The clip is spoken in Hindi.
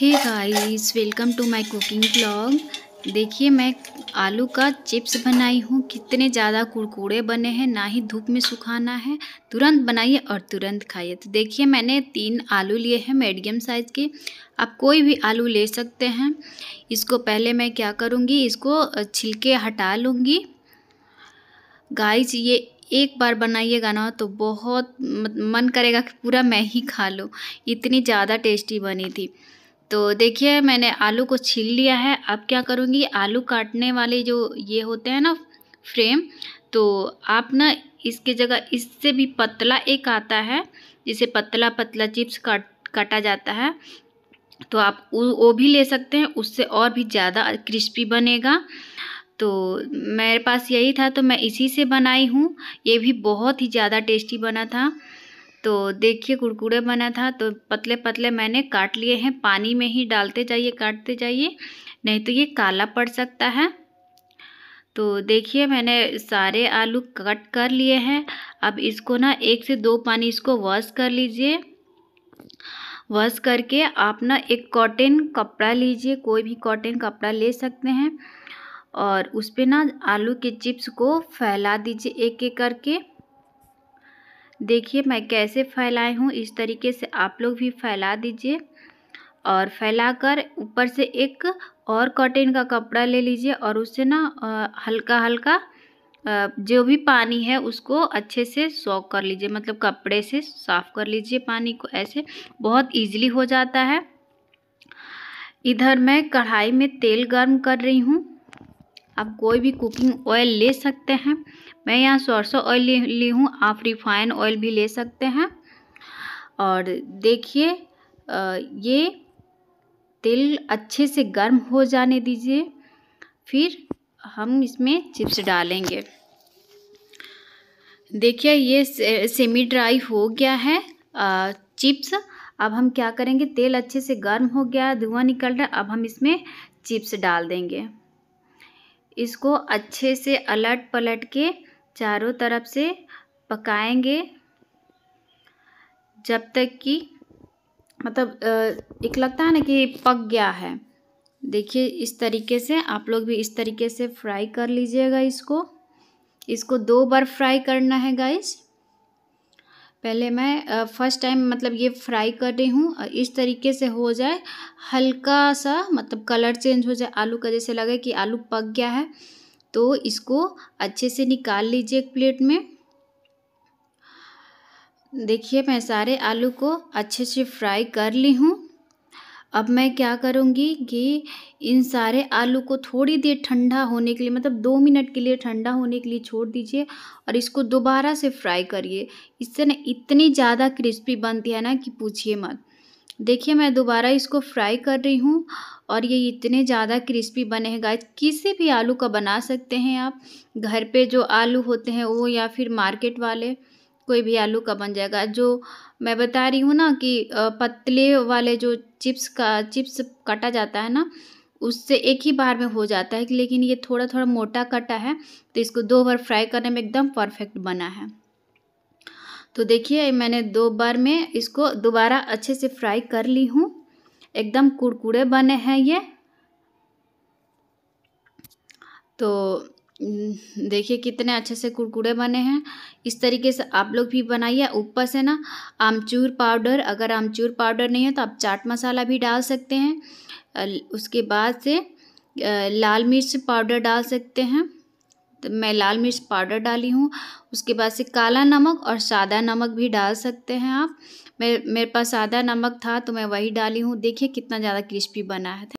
hey guys welcome to my cooking blog देखिए मैं आलू का चिप्स बनाई हूँ कितने ज़्यादा कुरकुरे बने हैं ना ही धूप में सुखाना है तुरंत बनाइए और तुरंत खाइए तो देखिए मैंने तीन आलू लिए हैं मीडियम साइज़ के आप कोई भी आलू ले सकते हैं इसको पहले मैं क्या करूँगी इसको छिलके हटा लूँगी गाइस ये एक बार बनाइएगा ना तो बहुत मन करेगा कि पूरा मैं ही खा लूँ इतनी ज़्यादा टेस्टी बनी थी तो देखिए मैंने आलू को छील लिया है अब क्या करूँगी आलू काटने वाले जो ये होते हैं ना फ्रेम तो आप ना इसके जगह इससे भी पतला एक आता है जिसे पतला पतला चिप्स काट काटा जाता है तो आप वो भी ले सकते हैं उससे और भी ज़्यादा क्रिस्पी बनेगा तो मेरे पास यही था तो मैं इसी से बनाई हूँ ये भी बहुत ही ज़्यादा टेस्टी बना था तो देखिए कुरकुरे बना था तो पतले पतले मैंने काट लिए हैं पानी में ही डालते जाइए काटते जाइए नहीं तो ये काला पड़ सकता है तो देखिए मैंने सारे आलू कट कर लिए हैं अब इसको ना एक से दो पानी इसको वॉश कर लीजिए वॉश करके आप ना एक कॉटन कपड़ा लीजिए कोई भी कॉटन कपड़ा ले सकते हैं और उस पर ना आलू के चिप्स को फैला दीजिए एक एक करके देखिए मैं कैसे फैलाए हूँ इस तरीके से आप लोग भी फैला दीजिए और फैलाकर ऊपर से एक और कॉटन का कपड़ा ले लीजिए और उससे ना हल्का हल्का जो भी पानी है उसको अच्छे से सॉक कर लीजिए मतलब कपड़े से साफ़ कर लीजिए पानी को ऐसे बहुत इजीली हो जाता है इधर मैं कढ़ाई में तेल गर्म कर रही हूँ आप कोई भी कुकिंग ऑयल ले सकते हैं मैं यहाँ सरसों ऑयल ले ली हूँ आप रिफाइन ऑयल भी ले सकते हैं और देखिए ये तेल अच्छे से गर्म हो जाने दीजिए फिर हम इसमें चिप्स डालेंगे देखिए ये सेमी ड्राई हो गया है चिप्स अब हम क्या करेंगे तेल अच्छे से गर्म हो गया धुआं निकल रहा है अब हम इसमें चिप्स डाल देंगे इसको अच्छे से अलट पलट के चारों तरफ से पकाएंगे जब तक कि मतलब एक लगता है ना कि पक गया है देखिए इस तरीके से आप लोग भी इस तरीके से फ्राई कर लीजिएगा इसको इसको दो बार फ्राई करना है गाइस पहले मैं फर्स्ट टाइम मतलब ये फ्राई कर रही हूँ इस तरीके से हो जाए हल्का सा मतलब कलर चेंज हो जाए आलू का जैसे लगे कि आलू पक गया है तो इसको अच्छे से निकाल लीजिए एक प्लेट में देखिए मैं सारे आलू को अच्छे से फ्राई कर ली हूँ अब मैं क्या करूँगी कि इन सारे आलू को थोड़ी देर ठंडा होने के लिए मतलब दो मिनट के लिए ठंडा होने के लिए छोड़ दीजिए और इसको दोबारा से फ्राई करिए इससे ना इतनी ज़्यादा क्रिस्पी बनती है ना कि पूछिए मत देखिए मैं दोबारा इसको फ्राई कर रही हूँ और ये इतने ज़्यादा क्रिस्पी बने हैं गाइस किसी भी आलू का बना सकते हैं आप घर पे जो आलू होते हैं वो या फिर मार्केट वाले कोई भी आलू का बन जाएगा जो मैं बता रही हूँ ना कि पतले वाले जो चिप्स का चिप्स काटा जाता है ना उससे एक ही बार में हो जाता है लेकिन ये थोड़ा थोड़ा मोटा कटा है तो इसको दो बार फ्राई करने में एकदम परफेक्ट बना है तो देखिए मैंने दो बार में इसको दोबारा अच्छे से फ्राई कर ली हूँ एकदम कुरकुरे बने हैं ये तो देखिए कितने अच्छे से कुरकुरे बने हैं इस तरीके से आप लोग भी बनाइए ऊपर से ना आमचूर पाउडर अगर आमचूर पाउडर नहीं है तो आप चाट मसाला भी डाल सकते हैं उसके बाद से लाल मिर्च पाउडर डाल सकते हैं तो मैं लाल मिर्च पाउडर डाली हूँ उसके बाद से काला नमक और सादा नमक भी डाल सकते हैं आप मेरे मेरे पास सादा नमक था तो मैं वही डाली हूँ देखिए कितना ज़्यादा क्रिस्पी बना है